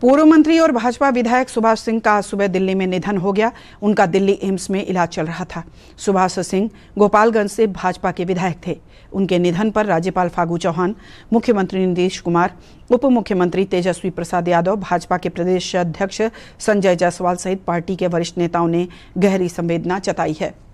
पूर्व मंत्री और भाजपा विधायक सुभाष सिंह का आज सुबह दिल्ली में निधन हो गया उनका दिल्ली एम्स में इलाज चल रहा था सुभाष सिंह गोपालगंज से भाजपा के विधायक थे उनके निधन पर राज्यपाल फागू चौहान मुख्यमंत्री नीतीश कुमार उप मुख्यमंत्री तेजस्वी प्रसाद यादव भाजपा के प्रदेश अध्यक्ष संजय जायसवाल सहित पार्टी के वरिष्ठ नेताओं ने गहरी संवेदना जताई है